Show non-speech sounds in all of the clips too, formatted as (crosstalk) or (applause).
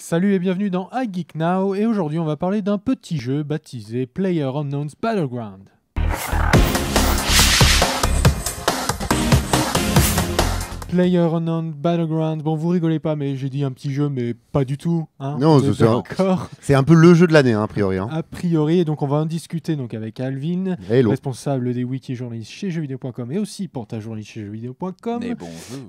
Salut et bienvenue dans iGeekNow Now et aujourd'hui on va parler d'un petit jeu baptisé Player Unknown's Battleground. Player Unknown Battleground. Bon, vous rigolez pas, mais j'ai dit un petit jeu, mais pas du tout. Hein. non, c'est un, c'est un peu le jeu de l'année, hein, a priori. Hein. A priori, et donc on va en discuter donc avec Alvin, responsable des wiki journalistes chez jeuxvideo.com et aussi portage journaliste chez jeuxvideo.com.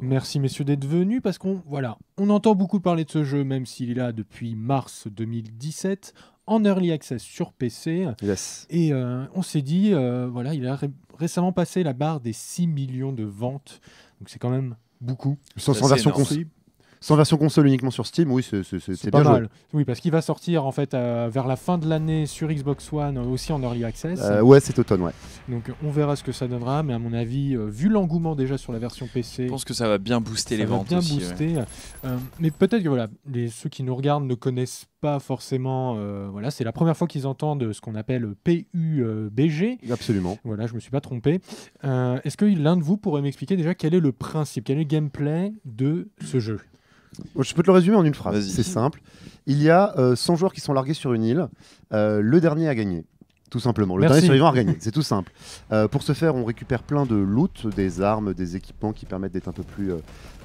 Merci messieurs d'être venus parce qu'on voilà, on entend beaucoup parler de ce jeu, même s'il est là depuis mars 2017 en early access sur PC. Yes. Et euh, on s'est dit, euh, voilà, il a récemment passé la barre des 6 millions de ventes. Donc c'est quand même Beaucoup. Sans, sans version config. Sans version console uniquement sur Steam, oui, c'est bien mal. Oui, parce qu'il va sortir en fait euh, vers la fin de l'année sur Xbox One, euh, aussi en Early Access. Euh, ouais, c'est automne, ouais. Donc on verra ce que ça donnera, mais à mon avis, vu l'engouement déjà sur la version PC, je pense que ça va bien booster les ventes. Bien booster. mais peut-être que voilà, les, ceux qui nous regardent ne connaissent pas forcément. voilà, c'est la première fois qu'ils entendent ce qu'on appelle PUBG. Absolument. Voilà, je me suis pas trompé. Est-ce que l'un de vous pourrait m'expliquer déjà quel est le principe, quel est le gameplay de ce jeu je peux te le résumer en une phrase. C'est simple. Il y a 100 euh, joueurs qui sont largués sur une île. Euh, le dernier a gagné. Tout simplement. Le dernier survivant a gagné. C'est tout simple. Euh, pour ce faire, on récupère plein de loot, des armes, des équipements qui permettent d'être un peu plus euh,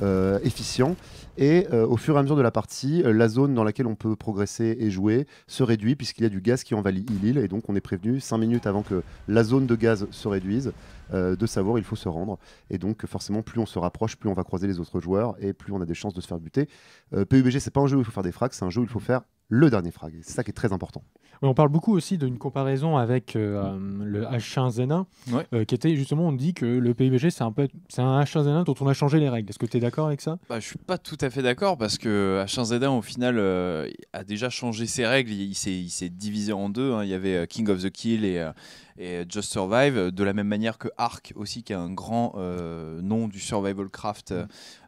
euh efficient. Et euh, au fur et à mesure de la partie, la zone dans laquelle on peut progresser et jouer se réduit puisqu'il y a du gaz qui envahit l'île. Et donc, on est prévenu 5 minutes avant que la zone de gaz se réduise de savoir il faut se rendre. Et donc, forcément, plus on se rapproche, plus on va croiser les autres joueurs et plus on a des chances de se faire buter. PUBG, c'est pas un jeu où il faut faire des fracs c'est un jeu où il faut faire le dernier frag. C'est ça qui est très important. on parle beaucoup aussi d'une comparaison avec euh, le H1Z1, euh, qui était justement, on dit que le PIBG, c'est un, peu, c'est un H1Z1 dont on a changé les règles. Est-ce que tu es d'accord avec ça bah, Je suis pas tout à fait d'accord parce que H1Z1, au final, euh, a déjà changé ses règles. Il, s'est, divisé en deux. Hein. Il y avait King of the Kill et, et Just Survive, euh, de la même manière que Ark aussi, qui est un grand euh, nom du survival craft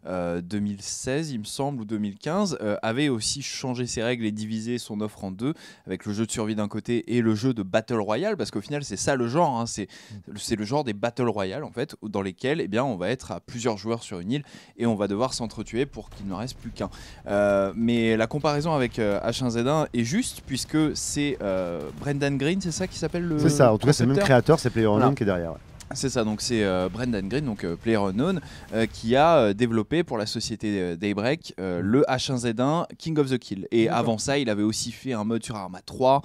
2016, euh, il me semble, ou 2015, avait aussi changé ses règles et divisé son offre en deux, avec le jeu de survie d'un côté et le jeu de Battle Royale, parce qu'au final, c'est ça le genre, hein, c'est le genre des Battle Royale, en fait, dans lesquels eh bien, on va être à plusieurs joueurs sur une île et on va devoir s'entretuer pour qu'il ne reste plus qu'un. mais la comparaison avec H1Z1 est juste, puisque c'est Brendan Green, c'est ça qui s'appelle le... C'est ça, en tout cas c'est le même créateur, c'est PlayerUnknown qui est derrière. C'est ça, donc c'est euh, Brendan Green, donc euh, PlayerUnknown, euh, qui a développé pour la société Daybreak le H1Z1 King of the Kill. Et avant ça, il avait aussi fait un mode sur Arma 3.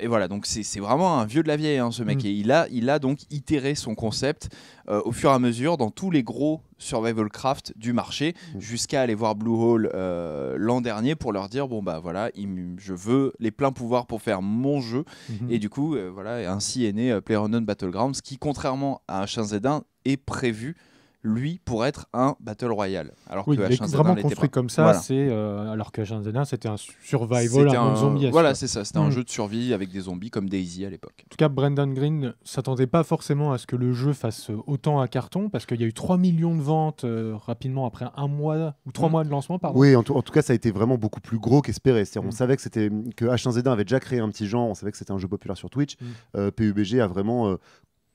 et voilà, donc c'est vraiment un vieux de la vieille, hein, ce mec. Mm. Et il a, il a donc itéré son concept au fur et à mesure dans tous les gros survival craft du marché, mm. jusqu'à aller voir Blue Hole euh, l'an dernier pour leur dire bon bah voilà, je veux les pleins pouvoirs pour faire mon jeu. Mhm. Et du coup, euh, voilà, ainsi est né euh, PlayerUnknown Battlegrounds, qui contrairement à H1Z1 est prévu lui, pour être un Battle Royale. Alors oui, que vraiment construit comme ça, c'est, euh, alors que H1Z1, c'était un survival, un, un zombie. Voilà, c'est ça, c'était un mm. jeu de survie avec des zombies comme Daisy à l'époque. En tout cas, Brendan Green s'attendait pas forcément à ce que le jeu fasse autant à carton, parce qu'il y a eu 3 millions de ventes euh, rapidement après un mois, ou 3 mm. mois de lancement, pardon. Oui, en, en, tout cas, ça a été vraiment beaucoup plus gros qu'espéré. On mm. savait que, c'était, que H1Z1 avait déjà créé un petit genre, on savait que c'était un jeu populaire sur Twitch. Euh, PUBG a vraiment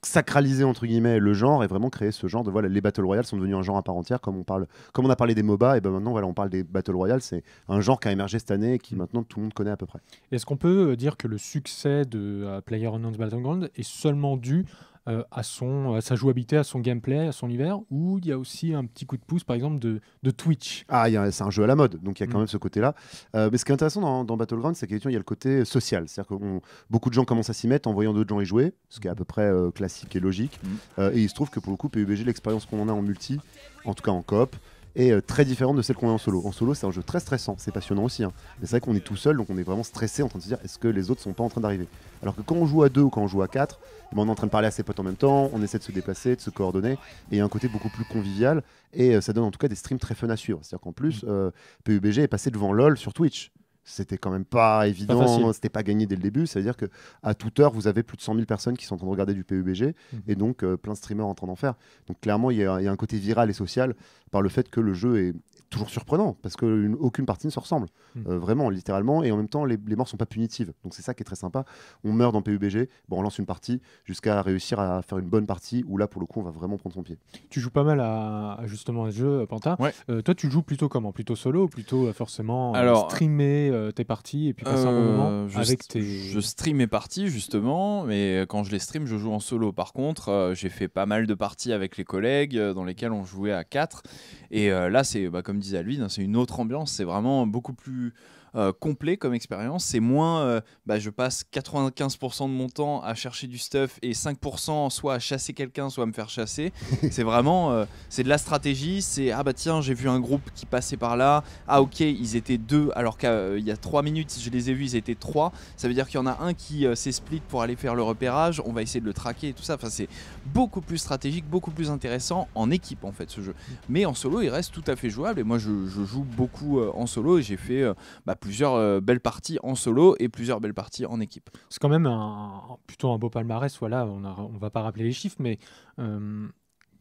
sacraliser entre guillemets le genre et vraiment créer ce genre de voilà les battle royale sont devenus un genre à part entière comme on parle comme on a parlé des MOBA et ben maintenant voilà on parle des battle royale c'est un genre qui a émergé cette année et qui mm. maintenant tout le monde connaît à peu près. Est-ce qu'on peut euh, dire que le succès de euh, PlayerUnknown's Battleground est seulement dû euh, à, son, à euh, sa jouabilité, à son gameplay, à son univers, ou il y a aussi un petit coup de pouce, par exemple, de, de Twitch. Ah, c'est un jeu à la mode, donc il y a quand mm. même ce côté-là. Euh, mais ce qui est intéressant dans, dans Battleground, c'est qu'il y a le côté social. C'est-à-dire que beaucoup de gens commencent à s'y mettre en voyant d'autres gens y jouer, ce qui est à peu près classique et logique. Mm. et il se trouve que pour le coup, PUBG, l'expérience qu'on en a en multi, en tout cas en coop, est euh, très différente de celle qu'on a en solo. En solo, c'est un jeu très stressant, c'est passionnant aussi. Hein. Mais c'est vrai qu'on est tout seul, donc on est vraiment stressé en train de se dire est-ce que les autres sont pas en train d'arriver Alors que quand on joue à deux ou quand on joue à quatre, eh ben, on est en train de parler à ses potes en même temps, on essaie de se déplacer, de se coordonner, et il y a un côté beaucoup plus convivial. Et euh, ça donne en tout cas des streams très fun à suivre. C'est-à-dire qu'en plus, mmh. euh, PUBG est passé devant LOL sur Twitch c'était quand même pas évident, c'était pas gagné dès le début. cest à dire que à toute heure, vous avez plus de 100 000 personnes qui sont en train de regarder du PUBG e mhm. et donc euh, plein de streamers en train d'en faire. Donc clairement, il y, a un côté viral et social par le fait que le jeu est toujours surprenant parce que aucune partie ne se ressemble hmm. euh, vraiment littéralement et en même temps les, les morts sont pas punitives donc c'est ça qui est très sympa on meurt dans PUBG bon on lance une partie jusqu'à réussir à faire une bonne partie où là pour le coup on va vraiment prendre son pied tu joues pas mal à, justement à ce jeu euh, Panta euh, toi tu joues plutôt comment plutôt solo plutôt forcément Alors, streamer tes parties et puis passer un bon moment je avec tes je stream mes parties justement mais quand je les stream je joue en solo par contre j'ai fait pas mal de parties avec les collègues dans lesquelles on jouait à 4 et là c'est bah, comme disait à lui, c'est une autre ambiance, c'est vraiment beaucoup plus euh, complet comme expérience. C'est moins, euh, bah, je passe 95% de mon temps à chercher du stuff et 5% soit à chasser quelqu'un, soit à me faire chasser. (laughs) c'est vraiment, euh, c'est de la stratégie. C'est ah bah tiens, j'ai vu un groupe qui passait par là. Ah ok, ils étaient deux, alors qu'il y a trois minutes, je les ai vus, ils étaient trois Ça veut dire qu'il y en a un qui s'est split pour aller faire le repérage. On va essayer de le traquer et tout ça. Enfin, c'est beaucoup plus stratégique, beaucoup plus intéressant en équipe en fait ce jeu. Mais en solo, il reste tout à fait jouable. Et moi, je, je joue beaucoup en solo et j'ai fait bah, plusieurs euh, belles parties en solo et plusieurs belles parties en équipe. C'est quand même un, plutôt un beau palmarès. Voilà, on ne va pas rappeler les chiffres, mais euh,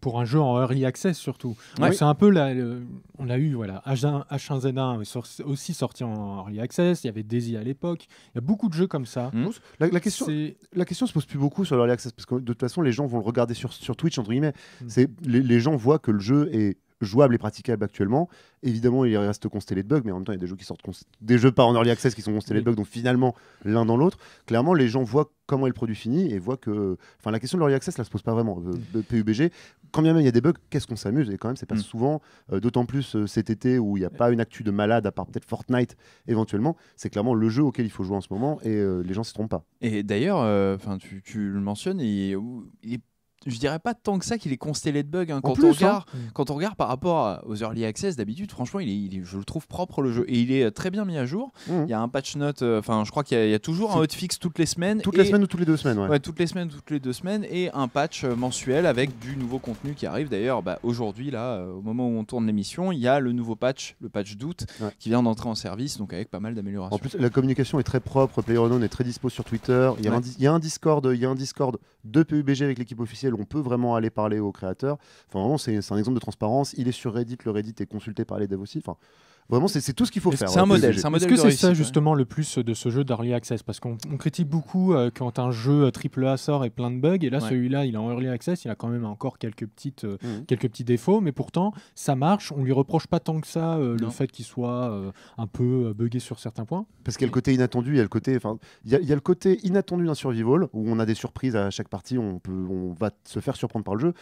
pour un jeu en early access surtout. C'est un peu on a eu voilà H1, z 1 aussi sorti en early access. Il y avait Daisy à l'époque. Il y a beaucoup de jeux comme ça. Hmm. La, question, la question se pose plus beaucoup sur l'early access parce que de toute façon les gens vont le regarder sur, sur Twitch entre guillemets. Hmm. les gens voient que le jeu est jouable et praticable actuellement. Évidemment, il reste constellé de bugs, mais en même temps, il y a des jeux qui sortent des jeux pas en early access qui sont constellés de bugs, donc finalement, l'un dans l'autre. Clairement, les gens voient comment est le produit fini et voient que. Enfin, la question de l'early access, là, se pose pas vraiment. Euh, mm. PUBG, quand même il y a des bugs, qu'est-ce qu'on s'amuse Et quand même, c'est pas mm. souvent, euh, d'autant plus euh, cet été où il n'y a pas une actu de malade, à part peut-être Fortnite éventuellement. C'est clairement le jeu auquel il faut jouer en ce moment et les gens s'y trompent pas. Et d'ailleurs, enfin tu, le mentionnes, il, il est je dirais pas tant que ça qu'il est constellé de bugs. Hein. Quand, on hein. regarde, mm. quand on regarde par rapport aux early access d'habitude, franchement, il je le trouve propre le jeu et il est euh, très bien mis à jour. Mm. Il y a un patch note, euh, enfin, je crois qu'il y, a toujours un hotfix toutes les semaines. Toutes les semaines ou toutes les deux semaines, Toutes les semaines, toutes les deux semaines et un patch euh, mensuel avec du nouveau contenu qui arrive. D'ailleurs, bah, aujourd'hui, là, au moment où on tourne l'émission, il y a le nouveau patch, le patch d'août, qui vient d'entrer en service, donc avec pas mal d'améliorations. En plus, la communication est très propre. PlayerUnknown est très dispo sur Twitter. il y a un Discord, il y a un Discord de PUBG avec l'équipe officielle, on peut vraiment aller parler aux créateurs. Enfin, vraiment, c'est un exemple de transparence. Il est sur Reddit, le Reddit est consulté par les devs aussi. Vraiment, c'est tout ce qu'il faut faire. C'est un, modèle. Est-ce que c'est ça justement le plus de ce jeu d'Early Access Parce qu'on critique beaucoup euh, quand un jeu AAA euh, sort et plein de bugs, et là celui-là, il est en Early Access, il a quand même encore quelques, petites, euh, mhm. quelques petits défauts, mais pourtant, ça marche, on lui reproche pas tant que ça le fait qu'il soit un peu buggé sur certains points. Parce qu'il y a le côté inattendu, il y a le côté, Enfin, il y le côté inattendu d'un survival, où on a des surprises à chaque partie, on, peut, on va se faire surprendre par le jeu.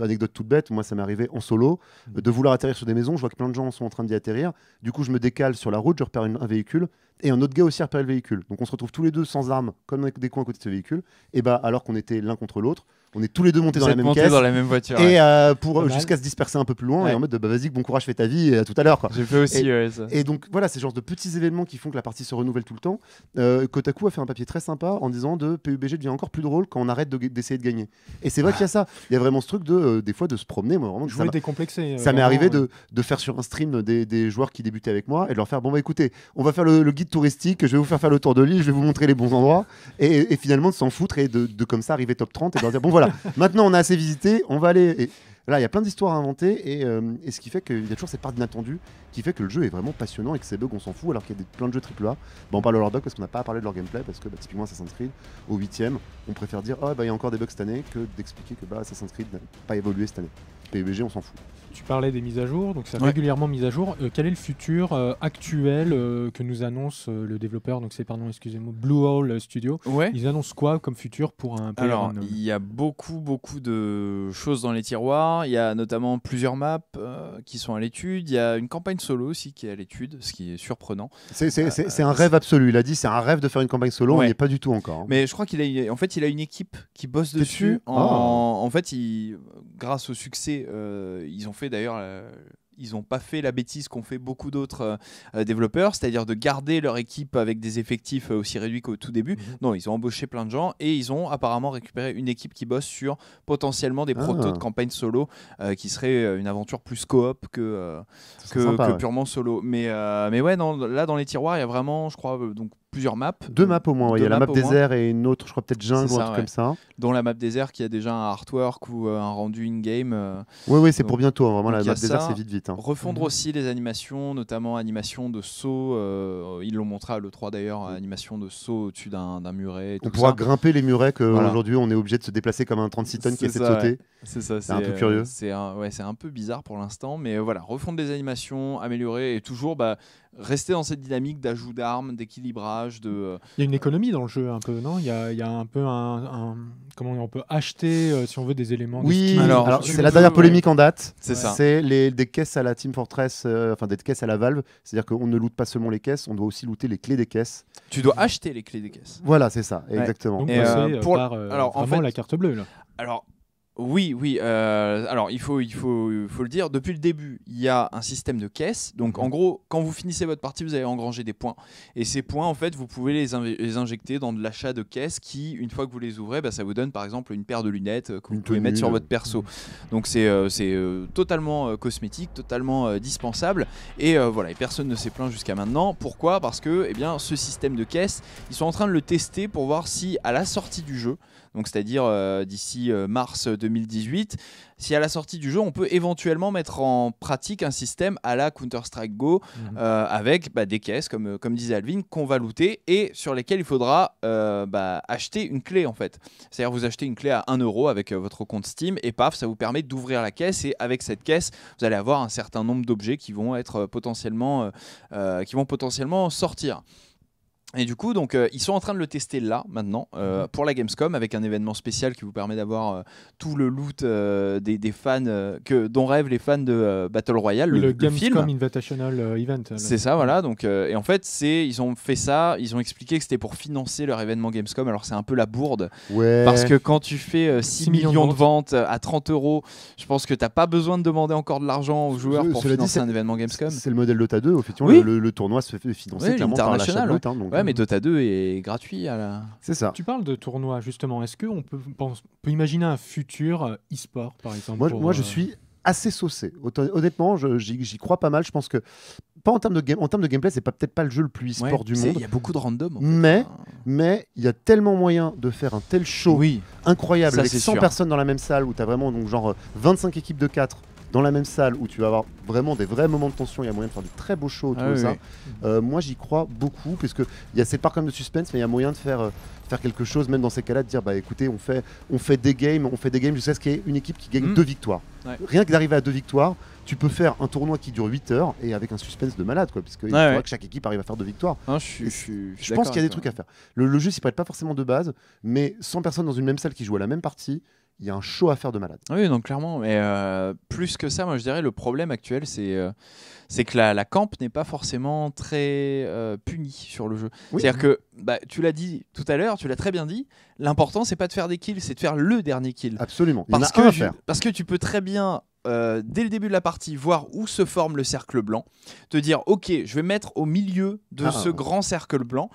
anecdote toute bête, moi ça m'est arrivé en solo, mm. de vouloir atterrir sur des maisons, je vois que plein de gens sont en train d'y atterrir du coup, je me décale sur la route, je repère un véhicule et un autre gars aussi repère le véhicule. Donc on se retrouve tous les deux sans armes, comme des coins à côté de ce véhicule. Et bah alors qu'on était l'un contre l'autre, on est tous les deux montés dans la même caisse. dans la même voiture. Et euh, pour jusqu'à se disperser un peu plus loin et en mode de, bah vas-y, bon courage, fais ta vie et à tout à l'heure quoi. J'ai fait aussi. Et, donc voilà, ces genres de petits événements qui font que la partie se renouvelle tout le temps. Euh, Kotaku a fait un papier très sympa en disant de PUBG devient encore plus drôle quand on arrête d'essayer de, gagner. Et c'est vrai ah. qu'il y a ça. Il y a vraiment ce truc de euh, des fois de se promener. Moi vraiment. Ça m'est arrivé de, de, faire sur un stream des, des, joueurs qui débutaient avec moi et de leur faire bon bah écoutez, on va faire le, guide touristique, je vais vous faire faire le tour de l'île, je vais vous montrer les bons endroits et, finalement de s'en foutre et de, de, comme ça arriver top 30 et de leur dire bon voilà Maintenant, on a assez visité. On va aller. Là, il y a plein d'histoires à inventer euh, et, ce qui fait qu'il y a toujours cette part d'inattendu qui fait que le jeu est vraiment passionnant et que ces bugs, on s'en fout, alors qu'il y a plein de jeux AAA. Bah, on parle de leur bug parce qu'on n'a pas parlé de leur gameplay, parce que bah, typiquement Assassin's Creed, au 8 on préfère dire oh, bah il y a encore des bugs cette année que d'expliquer que bah, Assassin's Creed n'a pas évolué cette année. PUBG, on s'en fout. Tu parlais des mises à jour, donc c'est régulièrement mis à jour. Euh, quel est le futur euh, actuel que nous annonce le développeur Donc c'est, pardon, excusez-moi, Blue Hole Studio. Ouais. Ils annoncent quoi comme futur pour un Alors, il y a beaucoup, beaucoup de choses dans les tiroirs. Hein, il y a notamment plusieurs maps euh, qui sont à l'étude. Il y a une campagne solo aussi qui est à l'étude, ce qui est surprenant. C'est euh, un euh, rêve absolu. Il a dit c'est un rêve de faire une campagne solo. il On n'y est pas du tout encore. Hein. Mais je crois qu'il a, en fait, il a une équipe qui bosse dessus. En, ah. en, fait, il, grâce au succès, ils ont fait d'ailleurs ils n'ont pas fait la bêtise qu'ont fait beaucoup d'autres euh, euh, développeurs, c'est-à-dire de garder leur équipe avec des effectifs euh, aussi réduits qu'au tout début. Mhm. Non, ils ont embauché plein de gens et ils ont apparemment récupéré une équipe qui bosse sur potentiellement des ah. protos de campagne solo qui serait une aventure plus coop que, que, purement solo. Mais, mais ouais, là dans les tiroirs, il y a vraiment, je crois, donc plusieurs maps. Deux maps au moins, il y a la map désert et une autre, je crois peut-être jungle ou un truc comme ça. Dont la map désert qui a déjà un artwork ou euh, un rendu in-game. oui, euh. oui, c'est pour bientôt, hein. vraiment la map désert c'est vite vite. Hein. Refondre mhm. aussi les animations, notamment animation de saut, euh, ils l'ont montré à l'E3 d'ailleurs, mhm. animation de saut au-dessus d'un muret. on pourra grimper les murets qu'aujourd'hui on est obligé de se déplacer comme un 36 tonnes qui essaie de sauter. C'est ça, c'est un peu curieux. C'est un, un, peu bizarre pour l'instant, mais voilà, refondre les animations, améliorer et toujours bah, rester dans cette dynamique d'ajout d'armes, d'équilibrage. De... Euh, il y a une économie dans le jeu un peu, non il y, a, un peu un, comment on peut acheter euh, si on veut des éléments. Oui, alors, c'est la dernière polémique en date. C'est ça. C'est des caisses à la Team Fortress, euh, enfin des caisses à la Valve. C'est-à-dire qu'on ne loot pas seulement les caisses, on doit aussi looter les clés des caisses. Tu dois acheter les clés des caisses. Voilà, c'est ça, exactement. Et pour alors, en fait, la carte bleue là. Alors oui, oui. Euh, alors, il faut, il faut le dire. Depuis le début, il y a un système de caisse. Donc, mhm. en gros, quand vous finissez votre partie, vous allez engranger des points. Et ces points, en fait, vous pouvez les, injecter dans de l'achat de caisse qui, une fois que vous les ouvrez, bah, ça vous donne, par exemple, une paire de lunettes euh, que vous pouvez mettre sur votre euh, perso. Mhm. Donc, c'est totalement cosmétique, totalement dispensable. Et voilà, et personne ne s'est plaint jusqu'à maintenant. Pourquoi Parce que, eh bien, ce système de caisse, ils sont en train de le tester pour voir si, à la sortie du jeu, donc c'est-à-dire euh, d'ici euh, mars 2018. Si à la sortie du jeu, on peut éventuellement mettre en pratique un système à la Counter-Strike Go mhm. euh, avec bah, des caisses, comme, comme disait Alvin, qu'on va looter et sur lesquelles il faudra bah, acheter une clé en fait. C'est-à-dire vous achetez une clé à 1€ euro avec votre compte Steam et paf, ça vous permet d'ouvrir la caisse et avec cette caisse, vous allez avoir un certain nombre d'objets qui vont être potentiellement, qui vont potentiellement sortir. Et du coup, donc, euh, ils sont en train de le tester là, maintenant, euh, mhm. pour la Gamescom, avec un événement spécial qui vous permet d'avoir euh, tout le loot des, fans que, dont rêvent les fans de Battle Royale, le, Gamescom Invitational Event. C'est ça, voilà. Donc, et en fait, c'est, ils ont fait ça, ils ont expliqué que c'était pour financer leur événement Gamescom. Alors, c'est un peu la bourde. Parce que quand tu fais 6, millions de ventes à 30 euros, je pense que tu n'as pas besoin de demander encore de l'argent aux joueurs pour financer un événement Gamescom. C'est le modèle Dota 2, au fait Le, tournoi se fait financer par mais Dota 2 est gratuit la. C'est ça. Tu parles de tournoi justement. Est-ce qu'on peut, peut imaginer un futur euh, e-sport par exemple Moi, moi je euh, suis assez saucé. Honnêtement, j'y crois pas mal. Je pense que pas en termes de game, en termes de gameplay, c'est pas peut-être pas le jeu le plus e-sport du monde. Il y a beaucoup de random. Mais hein. mais il y a tellement moyen de faire un tel show incroyable avec 100 personnes dans la même salle où tu as vraiment donc genre 25 euh, équipes de 4 dans la même salle où tu vas avoir vraiment des vrais moments de tension, il y a moyen de faire du très beaux shows autour ah de ça. Euh, moi, j'y crois beaucoup parce que il y a ces part quand de suspense, mais il y a moyen de faire euh, faire quelque chose, même dans ces cas-là, de dire bah écoutez, on fait on fait des games, on fait des games jusqu'à ce qu'il y ait une équipe qui gagne mm. deux victoires. Rien que d'arriver à deux victoires, tu peux faire un tournoi qui dure 8 heures et avec un suspense de malade, quoi, parce que que chaque équipe arrive à faire deux victoires. je, pense qu'il y a des trucs à faire. Le, le jeu peut être pas forcément de base, mais 100 personnes dans une même salle qui jouent à la même partie, il y a un show à faire de malade. Oui, donc clairement. Mais euh, plus que ça, moi je dirais le problème actuel, c'est euh, que la, camp n'est pas forcément très euh, punie sur le jeu. C'est-à-dire que bah, tu l'as dit tout à l'heure, tu l'as très bien dit. L'important c'est pas de faire des kills, c'est de faire le dernier kill. Absolument. parce que tu peux très bien euh, dès le début de la partie, voir où se forme le cercle blanc, te dire ok, je vais mettre au milieu de ah. ce grand cercle blanc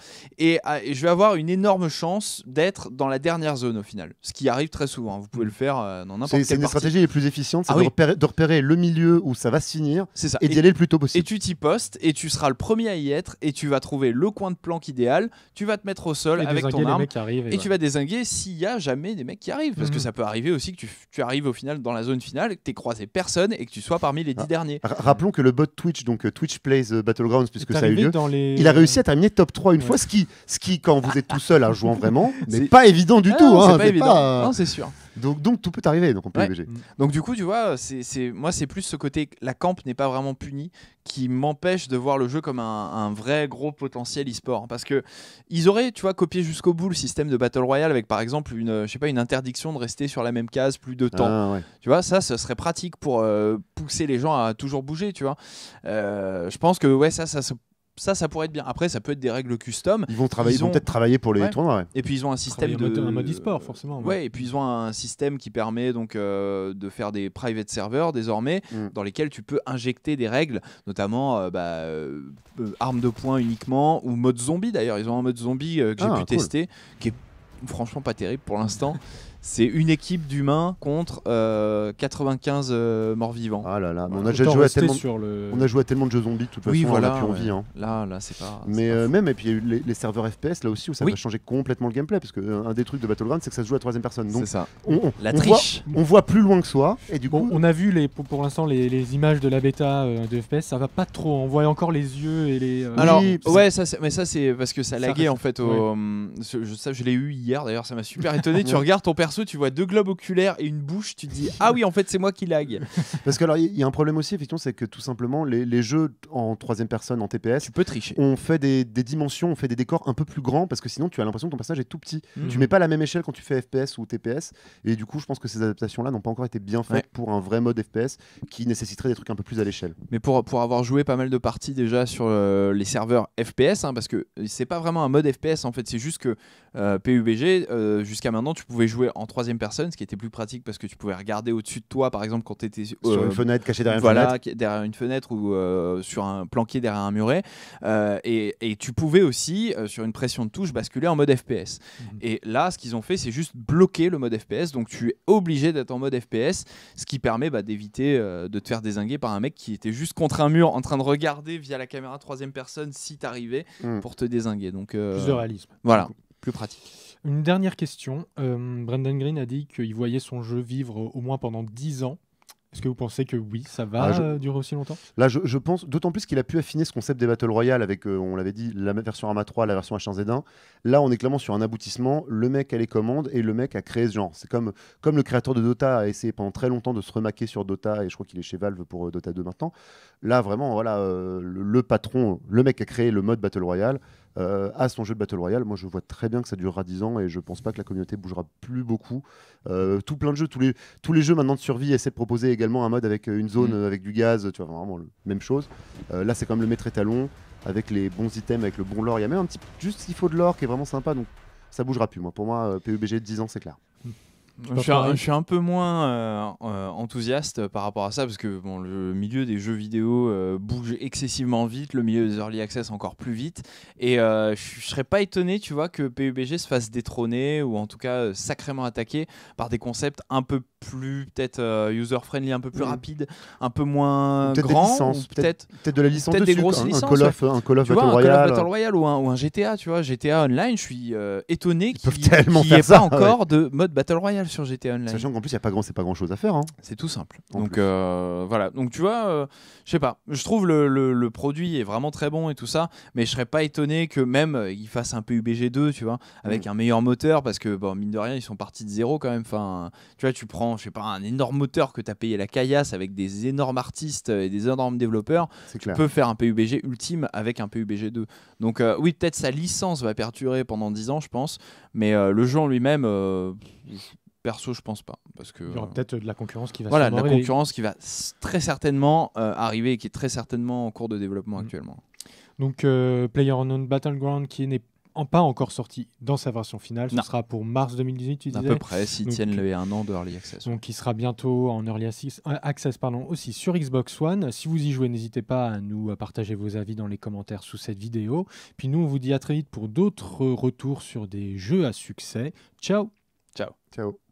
ah, et, je vais avoir une énorme chance d'être dans la dernière zone au final. Ce qui arrive très souvent, hein. vous pouvez mm. le faire euh, dans n'importe quelle C'est une stratégie les plus efficientes, c'est ah de, repérer, le milieu où ça va se finir et d'y aller le plus tôt possible. Et tu t'y postes et tu seras le premier à y être et tu vas trouver le coin de planque idéal, tu vas te mettre au sol avec ton arme et, tu vas désinguer s'il y a jamais des mecs qui arrivent parce que mm. ça peut arriver aussi que tu, arrives au final dans la zone finale, que tu es croisé et personne et que tu sois parmi les dix ah, derniers. rappelons que le bot Twitch, donc euh, Twitch Plays euh, Battlegrounds, puisque ça a eu lieu, il a réussi à terminer top 3 une fois, ce qui, ce qui, quand vous êtes tout seul à jouant vraiment, (laughs) n'est pas évident du ah tout. Hein, c'est pas évident. Non, c'est sûr. Donc, tout peut arriver donc on peut mm. Donc du coup, tu vois, moi c'est plus ce côté la camp n'est pas vraiment punie qui m'empêche de voir le jeu comme un, vrai gros potentiel e-sport parce que ils auraient, tu vois, copié jusqu'au bout le système de Battle Royale avec par exemple une je sais pas une interdiction de rester sur la même case plus de temps. Ah, tu vois, ça ça serait pratique pour euh, pousser les gens à toujours bouger, tu vois. Euh, je pense que ouais ça ça, se ça, ça pourrait être bien. Après, ça peut être des règles custom. Ils vont travailler, ils ont... peut-être travailler pour les tournois. Et puis ils ont un système de mode e-sport forcément. Ouais. Et puis ils ont un système qui permet donc euh, de faire des private servers désormais, mm. dans lesquels tu peux injecter des règles, notamment euh, bah, euh, armes de poing uniquement ou mode zombie d'ailleurs. Ils ont un mode zombie que j'ai ah, pu tester, qui est franchement pas terrible pour l'instant. (laughs) C'est une équipe d'humains contre 95 euh, euh, morts-vivants. Ah là là, on a joué à tellement, on a joué tellement de jeux zombies de toute façon, voilà, on hein. Là, là, c'est pas. Mais euh, même, et puis il y a eu les, serveurs FPS là aussi où ça va changer complètement le gameplay, parce qu'un un des trucs de Battleground, c'est que ça se joue à troisième personne. Donc, ça. la triche. on voit plus loin que soi. Et du on a vu les, pour, l'instant les, images de la bêta de FPS, ça va pas trop. On voit encore les yeux et les. Alors, ouais, ça, mais ça c'est parce que ça, laguait en fait. je, je l'ai eu hier d'ailleurs, ça m'a super étonné. (laughs) tu regardes ton perso tu vois deux globes oculaires et une bouche, tu te dis ah oui, en fait, c'est moi qui lag. (laughs) Parce que alors, il y a un problème aussi, effectivement, c'est que tout simplement, les, les, jeux en troisième personne, en TPS, tu peux tricher. On fait des, des, dimensions, on fait des décors un peu plus grands parce que sinon, tu as l'impression que ton personnage est tout petit. Mm. Tu mets pas la même échelle quand tu fais FPS ou TPS. Et du coup, je pense que ces adaptations-là n'ont pas encore été bien faites pour un vrai mode FPS qui nécessiterait des trucs un peu plus à l'échelle. Mais pour, pour avoir joué pas mal de parties déjà sur euh, les serveurs FPS, hein, parce que c'est pas vraiment un mode FPS en fait, c'est juste que euh, PUBG, euh, jusqu'à maintenant, tu pouvais jouer en troisième personne, ce qui était plus pratique parce que tu pouvais regarder au-dessus de toi, par exemple, quand tu étais sur une euh, fenêtre, cachée derrière, une fenêtre. derrière une fenêtre ou euh, sur un planqué derrière un muret. Euh, et, tu pouvais aussi, sur une pression de touche, basculer en mode FPS. Mhm. Et là, ce qu'ils ont fait, c'est juste bloquer le mode FPS. Donc tu es obligé d'être en mode FPS, ce qui permet bah, d'éviter de te faire désinguer par un mec qui était juste contre un mur en train de regarder via la caméra troisième personne si t'arrivais arrivais hmm. pour te désinguer. Donc, Plus de réalisme. Voilà, plus pratique. Une dernière question. Euh, Brendan Green a dit qu'il voyait son jeu vivre au moins pendant 10 ans. Est-ce que vous pensez que oui, ça va ah, euh, durer aussi longtemps Là, je, pense, d'autant plus qu'il a pu affiner ce concept des Battle Royale avec, euh, on l'avait dit, la version Arma 3, la version H1Z1. Là, on est clairement sur un aboutissement. Le mec a les commandes et le mec a créé ce genre. C'est comme, comme le créateur de Dota a essayé pendant très longtemps de se remaquer sur Dota et je crois qu'il est chez Valve pour Dota 2 maintenant. Là, vraiment, voilà, le, patron, le mec a créé le mode Battle Royale. Euh, à son jeu de Battle Royale. Moi, je vois très bien que ça durera 10 ans et je pense pas que la communauté bougera plus beaucoup. Euh, tout plein de jeux, tous les, jeux maintenant de survie essaient de proposer également un mode avec euh, une zone, mm. avec du gaz, tu vois, vraiment la même chose. là, c'est quand même le maître étalon avec les bons items, avec le bon lore. Il y a même un petit, juste il faut de l'or qui est vraiment sympa, donc ça bougera plus. Moi, pour moi, PUBG e de 10 ans, c'est clair. Mm. Je suis, un, peu moins euh, euh, enthousiaste par rapport à ça parce que bon, le milieu des jeux vidéo euh, bouge excessivement vite, le milieu des early access encore plus vite. Et je, serais pas étonné, tu vois, que PUBG se fasse détrôner ou en tout cas sacrément attaquer par des concepts un peu plus peut-être user friendly, un peu plus mm. rapide, un peu moins grand, peut-être peut-être de la licence, peut des grosses licences, un Call of, un Call of Battle, Royale, ou un, ou un GTA, tu vois, GTA Online. Je suis étonné qu'il n'y ait pas (laughs) encore de mode Battle Royale sur GTA Online. Sachant qu'en plus, il n'y a pas grand, c'est pas grand chose à faire. Hein. C'est tout simple. Donc euh, voilà. Donc tu vois, euh, je sais pas. Je trouve le, le, produit est vraiment très bon et tout ça, mais je serais pas étonné que même euh, ils fassent un PUBG 2, tu vois, avec mm. un meilleur moteur, parce que bon, mine de rien, ils sont partis de zéro quand même. Enfin, tu vois, tu prends, je sais pas, un énorme moteur que tu as payé la caillasse avec des énormes artistes et des énormes développeurs. Tu peux faire un PUBG ultime avec un PUBG 2. Donc oui, peut-être sa licence va perturber pendant 10 ans, je pense, mais le jeu en lui-même perso, je pense pas. Parce que, Il y aura euh, peut-être euh, de la concurrence qui va Voilà, de la concurrence qui va très certainement euh, arriver et qui est très certainement en cours de développement mm. actuellement. Donc, Player Unknown Battleground qui n'est pas encore sorti dans sa version finale, ce sera pour mars 2018, tu disais. À peu près, s'ils tiennent le un an de Early Access. Donc, qui sera bientôt en Early Access, access pardon, aussi sur Xbox One. Si vous y jouez, n'hésitez pas à nous partager vos avis dans les commentaires sous cette vidéo. Puis nous, on vous dit à très vite pour d'autres retours sur des jeux à succès. Ciao Ciao. Ciao.